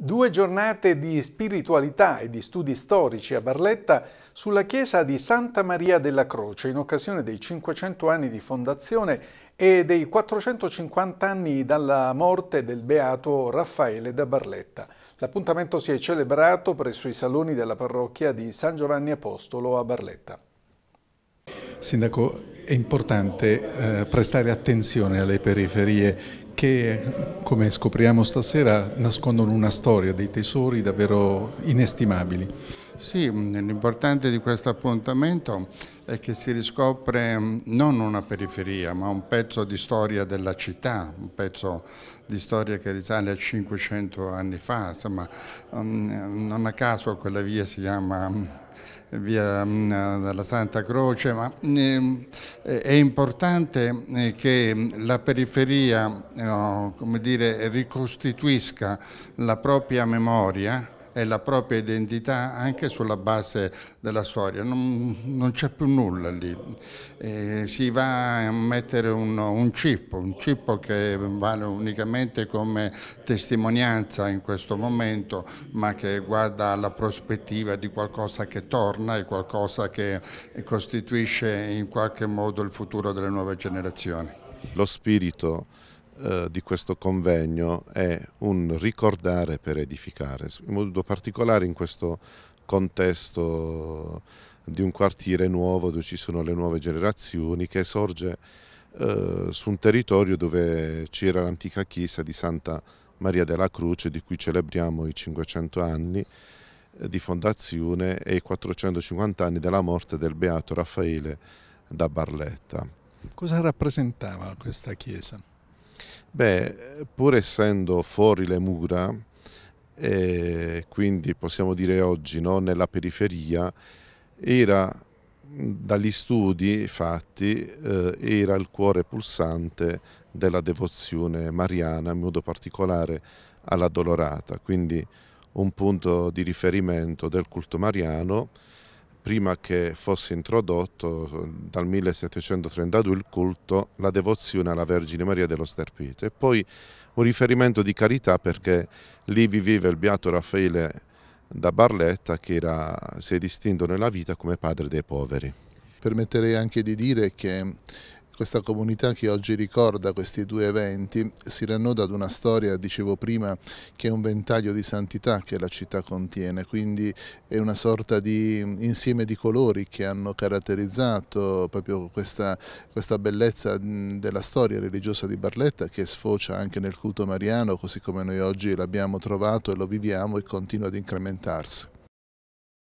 Due giornate di spiritualità e di studi storici a Barletta sulla chiesa di Santa Maria della Croce in occasione dei 500 anni di fondazione e dei 450 anni dalla morte del beato Raffaele da Barletta. L'appuntamento si è celebrato presso i saloni della parrocchia di San Giovanni Apostolo a Barletta. Sindaco, è importante eh, prestare attenzione alle periferie che, come scopriamo stasera, nascondono una storia, dei tesori davvero inestimabili. Sì, mm, l'importante di questo appuntamento è che si riscopre mm, non una periferia, ma un pezzo di storia della città, un pezzo di storia che risale a 500 anni fa. Insomma, mm, non a caso quella via si chiama via della Santa Croce, ma è importante eh, che la periferia eh, come dire, ricostituisca la propria memoria e la propria identità anche sulla base della storia. Non, non c'è più nulla lì. Eh, si va a mettere un, un chip, un chip che vale unicamente come testimonianza in questo momento, ma che guarda alla prospettiva di qualcosa che torna e qualcosa che costituisce in qualche modo il futuro delle nuove generazioni. Lo spirito eh, di questo convegno è un ricordare per edificare, in modo particolare in questo contesto di un quartiere nuovo dove ci sono le nuove generazioni che sorge eh, su un territorio dove c'era l'antica chiesa di Santa Maria della Croce di cui celebriamo i 500 anni eh, di fondazione e i 450 anni della morte del beato Raffaele da Barletta. Cosa rappresentava questa chiesa? Beh, pur essendo fuori le mura, eh, quindi possiamo dire oggi no, nella periferia, era dagli studi fatti eh, era il cuore pulsante della devozione mariana, in modo particolare alla Dolorata, quindi un punto di riferimento del culto mariano prima che fosse introdotto dal 1732 il culto, la devozione alla Vergine Maria dello Sterpito e poi un riferimento di carità perché lì viveva il beato Raffaele da Barletta che era, si è distinto nella vita come padre dei poveri. Permetterei anche di dire che questa comunità che oggi ricorda questi due eventi si rannoda ad una storia, dicevo prima, che è un ventaglio di santità che la città contiene, quindi è una sorta di insieme di colori che hanno caratterizzato proprio questa, questa bellezza della storia religiosa di Barletta che sfocia anche nel culto mariano, così come noi oggi l'abbiamo trovato e lo viviamo e continua ad incrementarsi.